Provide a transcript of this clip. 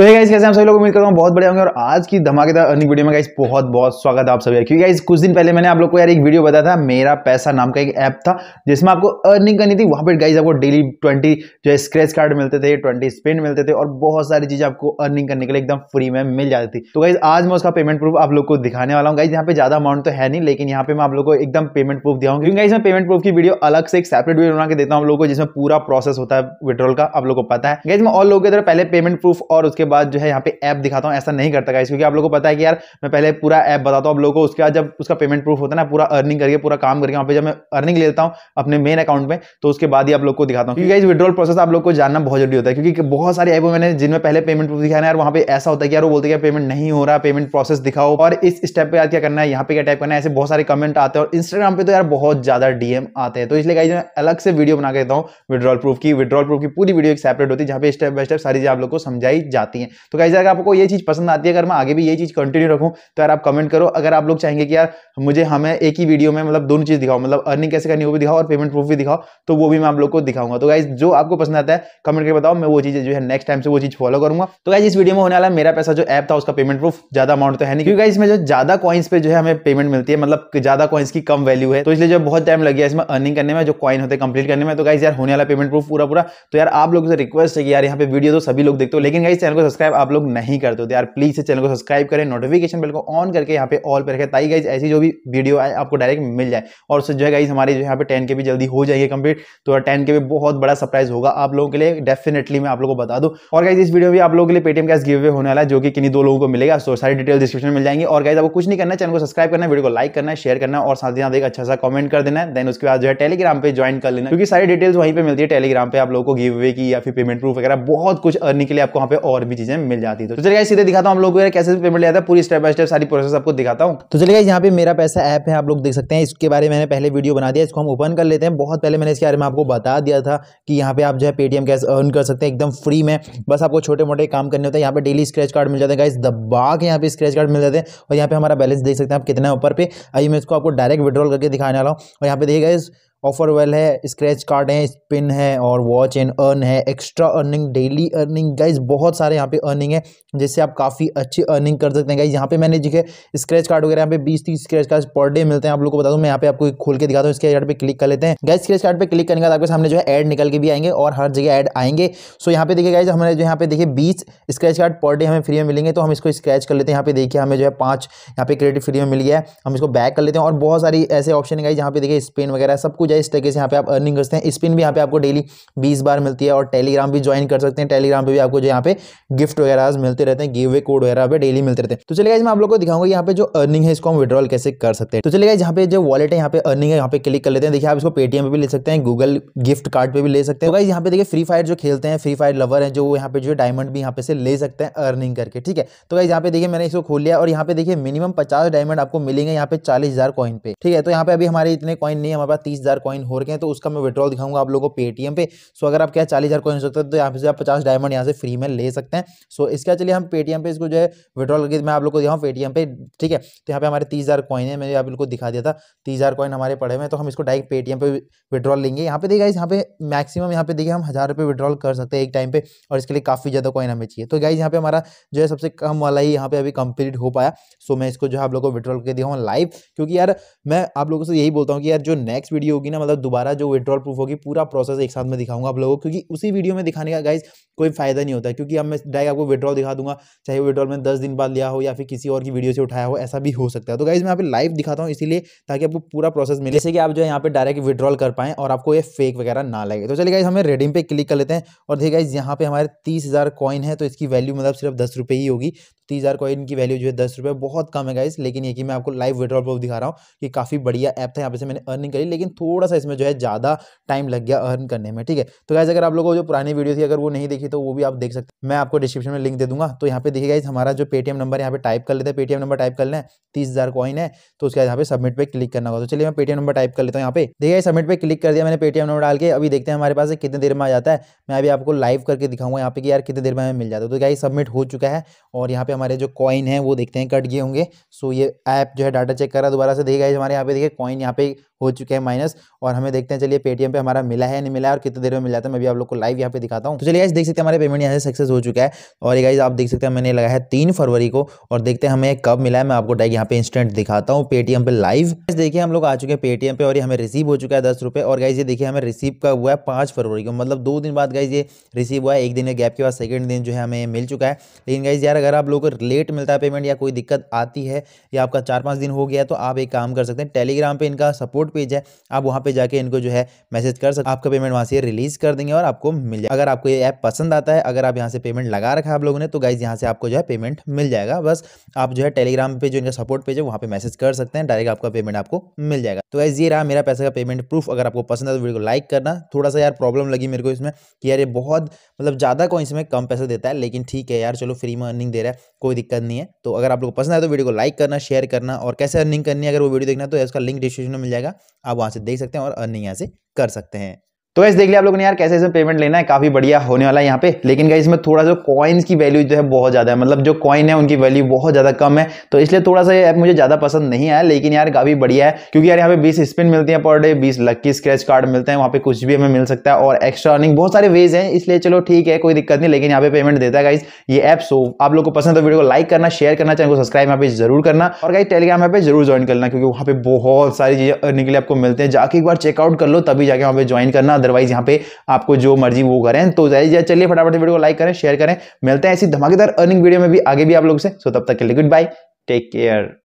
तो ये गाइस कैसे हम सभी लोग उम्मीद करता हूँ बहुत बड़े होंगे और आज की धमाकेदार अर्निंग वीडियो में गाइस बहुत बहुत स्वागत है आप सभी क्योंकि गाइस कुछ दिन पहले मैंने आप लोग को यार एक वीडियो बताया था मेरा पैसा नाम का एक ऐप था जिसमें आपको अर्निंग करनी थी वहाँ पर गाइज आपको डेली ट्वेंटी जो है कार्ड मिलते थे ट्वेंटी स्पिन मिलते थे और बहुत सारी चीज़ें आपको अर्निंग करने के लिए एकदम फ्री में मिल जाती थी तो गाइज आज मैं उसका पेमेंट प्रूफ आप लोग को दिखाने वाला हूँ गाइज यहाँ पे ज़्यादा अमाउंट तो है नहीं लेकिन यहाँ पे मैं आप लोग को एकदम पेमेंट प्रूफ दिया हूँ क्योंकि गाइज मैं पेमेंट प्रूफ की वीडियो अलग से एक सेपरेट वीडियो बना के देता हूँ आप लोगों को जिसमें पूरा प्रोसेस होता है विड्रॉल का आप लोग को पता है गाइज मैं और लोगों की तरह पहले पेमेंट प्रूफ और उसके बाद जो है यहाँ पे ऐप दिखाता हूँ ऐसा नहीं करता गाइस क्योंकि आप लोगों को पता है कि यार मैं पहले पूरा ऐप बताता हूँ आप लोगों को उसके बाद जब उसका पेमेंट प्रूफ होता है ना पूरा अर्निंग करके पूरा काम करके वहाँ पे जब मैं अर्निंग लेता हूँ अपने मेन अकाउंट में तो उसके बाद ही आप लोग को दिखाता हूँ क्योंकि विड्रॉल प्रोसेस आप लोग को जानना बहुत जरूरी होता है क्योंकि बहुत सारे ऐप मैंने जिनमें पहले पेमेंट प्रूफ दिखाया यार वहाँ पे ऐसा होता है कि यार वो बोलते हैं पेमेंट नहीं हो रहा पेमेंट प्रोसेस दिखाओ और इस स्टेप पर याद क्या करना है यहाँ पे क्या टाइप करना है ऐसे बहुत सारे कमेंट आते हैं और इंस्टाग्राम पे तो यार बहुत ज्यादा डीएम आते हैं तो इसलिए गाइज मैं अलग से वीडियो बना के देता हूँ विड्रॉल प्रूफ की विड्रॉल प्रूफ की पूरी वीडियो एक सेपरेट होती है जहाँ पे स्टेप बाय स्टेप सारी चीज आप लोग को समझाई जाती आती हैं तो कैसे अगर आपको ये चीज़ पसंद आती है अगर मैं आगे भी ये चीज़ कंटिन्यू रखूँ तो यार आप कमेंट करो अगर आप लोग चाहेंगे कि यार मुझे हमें एक ही वीडियो में मतलब दोनों चीज़ दिखाओ मतलब अर्निंग कैसे करनी वो भी दिखाओ और पेमेंट प्रूफ भी दिखाओ तो वो भी मैं आप लोग को दिखाऊंगा तो गाइज जो आपको पसंद आता है कमेंट करके बताओ मैं वो चीज़ जो है नेक्स्ट टाइम से वो चीज़ फॉलो करूंगा तो गाइज इस वीडियो में होने वाला मेरा पैसा जो ऐप था उसका पेमेंट प्रूफ ज्यादा अमाउंट तो है नहीं क्योंकि इसमें जो ज्यादा कॉइन्स पे जो है हमें पेमेंट मिलती है मतलब ज्यादा कॉइन्स की कम वैल्यू है तो इसलिए जो बहुत टाइम लग गया इसमें अर्निंग करने में जो कॉइन होते कंप्लीट करने में तो गाइज यार होने वाला पेमेंट प्रूफ पूरा पूरा तो यार आप लोग से रिक्वेस्ट है कि यार यहाँ पे वीडियो तो सभी लोग देखते हो लेकिन गाइज चैनल को सब्सक्राइब आप लोग नहीं करते तो यार प्लीज इस चैनल को सब्सक्राइब करें नोटिफिकेशन बिल को ऑन करके यहाँ पे ऑल पर रखें ताकि गाइज ऐसी जो भी वीडियो आए आपको डायरेक्ट मिल जाए और उससे जो है गाइज हमारी जो यहाँ पे टेन के भी जल्दी हो जाएगी कंप्लीट तो टेन के भी बहुत बड़ा सरप्राइज होगा आप लोगों के लिए डेफिनेटली मैं आप लोगों को बता दूँ और गाइज इस वीडियो में आप लोगों के लिए पेटीएम कैश गिव अवे होने वाला है जो कि किन्हीं दो लोगों को मिलेगा सो सारी डिटेल डिस्क्रिप्शन मिल जाएंगे और गाइज आपको कुछ नहीं करना चैनल को सब्सक्राइब करना वीडियो को लाइक करना शेयर करना और साथ ही साथ एक अच्छा सा कमेंट कर देना देन उसके बाद जो है टेलीग्राम पर ज्वाइन कर लेना क्योंकि सारी डिटेल्स वहीं पर मिलती है टेलीग्राम पर आप लोगों को गिव अवे की या फिर पेमेंट प्रूफ वगैरह बहुत कुछ अर्निंग के लिए आपको वहाँ पर और सभी चीजें मिल जाती है तो चलिए सीधे दिखाता हूँ हम लोगों को कैसे पेमेंट लिया था पूरी स्टेप बाय स्टेप सारी प्रोसेस आपको दिखाता हूँ तो चलिए यहाँ पे मेरा पैसा ऐप है आप लोग देख सकते हैं इसके बारे में मैंने पहले वीडियो बना दिया इसको हम ओपन कर लेते हैं बहुत पहले मैंने इसके बारे में आपको बता दिया था कि यहाँ पे आप जो है पेटीएम कैसे अर्न कर सकते हैं एकदम फ्री में बस आपको छोटे मोटे काम करने होते हैं यहाँ पे डेली स्क्रेच कार्ड मिल जाते हैं दबा के यहाँ पे स्क्रेच कार्ड मिल जाते हैं और यहाँ पे हमारा बैलेंस देख सकते हैं आप कितना ऊपर पे अभी मैं इसको आपको डायरेक्ट विड्रॉल करके दिखाने वाला हूँ और यहाँ पे देखिए गाइस ऑफर वेल है स्क्रैच कार्ड है स्पिन है और वॉच एंड अर्न है extra earning daily earning guys बहुत सारे यहाँ पे अर्निंग है जिससे आप काफ़ी अच्छी अर्निंग कर सकते हैं गाइज यहाँ पे मैंने जिखे स्क्रैच कार्ड वगैरह यहाँ पे बीस तीस स्क्रैच कार्ड पर डे मिलते हैं आप लोग को बता दूँ मैं यहाँ पे आपको खोल के दिखाता हूँ स्क्रेच कार्ड पर क्लिक कर लेते हैं गाइज स्क्रेच कार्ड पर क्लिक करने के बाद आपके सामने जो है एड निकल के भी आएंगे और हर जगह एड आएंगे सो यहाँ पे देखिए गाइज हमारे जो यहाँ पे देखिए बीस स्क्रैच कार्ड पर डे हमें फ्री में मिलेंगे तो हम इसको स्क्रैच कर लेते हैं यहाँ पे देखिए हमें जो है पाँच यहाँ पे क्रेडिट फ्री में मिल गया है हम इसको बैक कर लेते हैं और बहुत सारी ऐसे ऑप्शन है गाइज यहाँ पे देखिए स्पिन वगैरह सब कुछ जाए इस तरीके से यहाँ पे आप अर्निंग कर सकते हैं स्पिन भी यहाँ पे आपको डेली बीस बार मिलती है और टेलीग्राम भी ज्वाइन कर सकते हैं टेलीग्राम पे भी आपको जो यहाँ पे गिफ्ट वगैरह मिलते रहते हैं गिवे कोड वगैरह पे डेली मिलते रहते हैं तो चलेगा मैं आप लोग को दिखाऊंगा यहाँ पे जो अर्निंग है इसको हम विड्रॉल कैसे कर सकते हैं तो चलेगा यहाँ पे जो वॉलेट है यहाँ पे अर्निंग है यहाँ पे क्लिक कर लेते हैं देखिए आप इसको पेटीएम पर भी ले सकते हैं गूगल गिफ्ट कार्ड पर भी ले सकते हैं यहाँ पे देखिए फ्री फायर जो खेलते हैं फ्री फायर लवर है जो यहाँ पे जो डायमंड भी यहाँ पे से ले सकते हैं अर्निंग करके ठीक है तो भाई यहाँ पे देखिए मैंने इसको खोल लिया और यहाँ पे देखिए मिनिमम पचास डायमंड आपको मिलेंगे यहाँ पे चालीस हजार कॉइन पे ठीक है तो यहाँ पे अभी हमारे इतने कॉइन नहीं है हमारे पास तीस हजार कॉइन हो रखे हैं तो उसका मैं विड्रॉल दिखाऊंगा आप लोगों को पेटीएम पे सो अगर आप क्या चालीस हज़ार कॉइन हो सकते हैं तो यहाँ से आप पचास डायमंड यहाँ से फ्री में ले सकते हैं सो इसका चलिए हम पेटीएम पे इसको जो है विड्रॉल करके मैं आप लोग को दिखाऊँ पेटीएम पे ठीक है तो यहाँ पे हमारे तीस हज़ार कॉइन है मैंने आप लोग को दिखा दिया था तीस हज़ार कॉइन हमारे पड़े हुए हैं तो हम इसको डायरेक्ट पेटीएम पे विड्रॉल लेंगे यहाँ पे देखिए यहाँ पे मैक्सिमम यहाँ पे देखिए हम हज़ार रुपये विड्रॉल कर सकते हैं एक टाइम पे और इसके लिए काफ़ी ज़्यादा कॉइन हमें चाहिए तो गाइज यहाँ पे हमारा जो है सबसे कम वाला ही यहाँ पे अभी कंप्लीट हो पाया सो मैं इसको जो है आप लोग को विड्रॉल दिया हूँ लाइव क्योंकि यार मैं आप लोगों से यही बोलता हूँ कि यार जो नेक्स्ट वीडियो होगी होगी ना मतलब दोबारा जो विड्रॉल प्रूफ होगी पूरा प्रोसेस एक साथ में दिखाऊंगा आप लोगों को क्योंकि उसी वीडियो में दिखाने का गाइज कोई फायदा नहीं होता क्योंकि अब मैं डायरेक्ट आपको विड्रॉल दिखा दूंगा चाहे विड्रॉल मैंने दस दिन बाद लिया हो या फिर किसी और की वीडियो से उठाया हो ऐसा भी हो सकता है तो गाइज मैं यहाँ पे लाइव दिखाता हूँ इसीलिए ताकि आपको पूरा प्रोसेस मिले जैसे कि आप जो यहाँ पर डायरेक्ट विड्रॉल कर पाएँ और आपको ये फेक वगैरह ना लगे तो चलिए गाइज हमें रेडीम पे क्लिक कर लेते हैं और देखिए गाइज यहाँ पे हमारे तीस हज़ार कॉइन है तो इसकी वैल्यू मतलब सिर्फ दस रुपये ही होगी तीस हज़ार कॉइन की वैल्यू जो है दस रुपये बहुत कम है गाइस लेकिन ये कि मैं आपको लाइव विड्रॉल प्रूफ दिखा रहा हूँ कि काफ़ी बढ़िया ऐप था यहाँ पे से मैंने अर्निंग करी लेकिन थोड़ा सा इसमें जो है ज़्यादा टाइम लग गया अर्न करने में ठीक है तो गाइज अगर आप लोगों को जो पुरानी वीडियो थी अगर वो नहीं देखी तो वो भी आप देख सकते हैं मैं आपको डिस्क्रिप्शन में लिंक दे दूंगा तो यहाँ पे देखिए गाइज हमारा जो पेटीएम नंबर यहाँ पे टाइप कर लेते हैं पेटीएम नंबर टाइप कर लें तीस हज़ार कॉइन है तो उसके बाद यहाँ पे सबमिट पर क्लिक करना होगा तो चलिए मैं पेटीएम नंबर टाइप कर लेता हूँ यहाँ पे देखिए सबमिट पर क्लिक कर दिया मैंने पेटीएम नंबर डाल के अभी देखते हैं हमारे पास कितने देर में आ जाता है मैं अभी आपको लाइव करके दिखाऊंगा यहाँ पे कि यार कितने देर में मिल जाता है तो क्या सबमिट हो चुका है और यहाँ पे हमारे जो कॉइन है वो देखते हैं कट गए होंगे सो ये ऐप जो है डाटा चेक कर रहा है दोबारा से देखिए हमारे यहाँ पे देखिए कॉइन यहाँ पे हो चुके हैं माइनस और हमें देखते हैं चलिए पेटीएम पे हमारा मिला है नहीं मिला है और कितनी देर में मिल जाता है मैं भी आप लोग को लाइव यहाँ पे दिखाता हूँ तो चलिए गाइज देख सकते हैं हमारे पेमेंट यहाँ से सक्सेस हो चुका है और ये गाइज आप देख सकते हैं मैंने लगाया है तीन फरवरी को और देखते हैं हमें कब मिला है मैं आपको डायरेक्ट यहाँ पे इंस्टेंट दिखाता हूँ पेटीएम पे लाइव देखिए हम लोग आ चुके हैं पेटीएम पे और ये हमें रिसीव हो चुका है दस रुपये और गाइज ये देखिए हमें रिसीव का हुआ है पाँच फरवरी को मतलब दो दिन बाद गाइज ये रिसीव हुआ है एक दिन के गैप के बाद सेकेंड दिन जो है हमें मिल चुका है लेकिन गाइज यार अगर आप लोग को लेट मिलता है पेमेंट या कोई दिक्कत आती है या आपका चार पाँच दिन हो गया तो आप एक काम कर सकते हैं टेलीग्राम पर इनका सपोर्ट सपोर्ट पेज है आप वहाँ पर जाकर इनको जो है मैसेज कर सकते आपका पेमेंट वहाँ से रिलीज कर देंगे और आपको मिल जाए अगर आपको ये ऐप पसंद आता है अगर आप यहाँ से पेमेंट लगा रखा है आप लोगों ने तो गाइज यहाँ से आपको जो है पेमेंट मिल जाएगा बस आप जो है टेलीग्राम पर जो इनका सपोर्ट पेज है वहाँ पे मैसेज कर सकते हैं डायरेक्ट आपका पेमेंट आपको मिल जाएगा तो गाइज ये रहा मेरा पैसा का पेमेंट प्रूफ अगर आपको पसंद है तो वीडियो को लाइक करना थोड़ा सा यार प्रॉब्लम लगी मेरे को इसमें कि यार ये बहुत मतलब ज़्यादा कोई इसमें कम पैसा देता है लेकिन ठीक है यार चलो फ्री में अर्निंग दे रहा है कोई दिक्कत नहीं है तो अगर आप लोग पसंद आए तो वीडियो को लाइक करना शेयर करना और कैसे अर्निंग करनी है अगर वो वीडियो देखना तो उसका लिंक डिस्क्रिप्शन में मिल जाएगा आप वहाँ से देख सकते हैं और अर्निंग यहाँ से कर सकते हैं तो गैस देख लिया आप लोगों ने यार कैसे इसमें पेमेंट लेना है काफी बढ़िया होने वाला है यहाँ पे लेकिन क्या इसमें थोड़ा सा कॉइन्स की वैल्यू जो है बहुत ज्यादा है मतलब जो कॉइन है उनकी वैल्यू बहुत ज्यादा कम है तो इसलिए थोड़ा सा ये ऐप मुझे ज्यादा पसंद नहीं आया लेकिन यार काफी बढ़िया है क्योंकि यार यहाँ पे बीस स्पिन मिलती है पर डे बीस लक्की स्क्रेच कार्ड मिलते हैं वहाँ पे कुछ भी हमें मिल सकता है और एक्स्ट्रा अर्निंग बहुत सारे वेज है इसलिए चलो ठीक है कोई दिक्कत नहीं लेकिन यहाँ पे पेमेंट देता है गाइज ये ऐप सो आप लोग को पसंद है वीडियो तो को लाइक करना शेयर करना चैनल को सब्सक्राइब यहाँ पे जरूर करना और गाइज टेलीग्राम यहाँ पे जरूर ज्वाइन करना क्योंकि वहाँ पे बहुत सारी चीजें अर्निंग के लिए आपको मिलते हैं जाके एक बार चेकआउट कर लो तभी जाके वहाँ पे ज्वाइन करना अदरवाइज यहाँ पे आपको जो मर्जी वो करें तो चलिए फटाफट वीडियो को लाइक करें शेयर करें मिलते हैं ऐसी धमाकेदार अर्निंग वीडियो में भी आगे भी आप लोग से सो तब तक के लिए गुड बाय टेक केयर